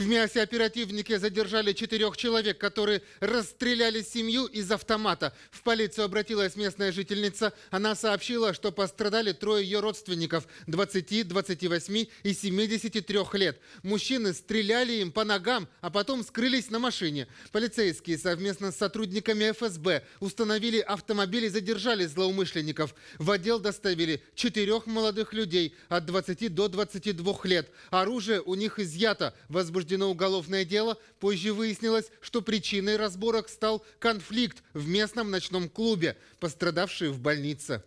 В Мясе оперативники задержали четырех человек, которые расстреляли семью из автомата. В полицию обратилась местная жительница. Она сообщила, что пострадали трое ее родственников 20, 28 и 73 лет. Мужчины стреляли им по ногам, а потом скрылись на машине. Полицейские совместно с сотрудниками ФСБ установили автомобиль и задержали злоумышленников. В отдел доставили четырех молодых людей от 20 до 22 лет. Оружие у них изъято. Возбуждено возбуждено уголовное дело. Позже выяснилось, что причиной разборок стал конфликт в местном ночном клубе. Пострадавшие в больнице.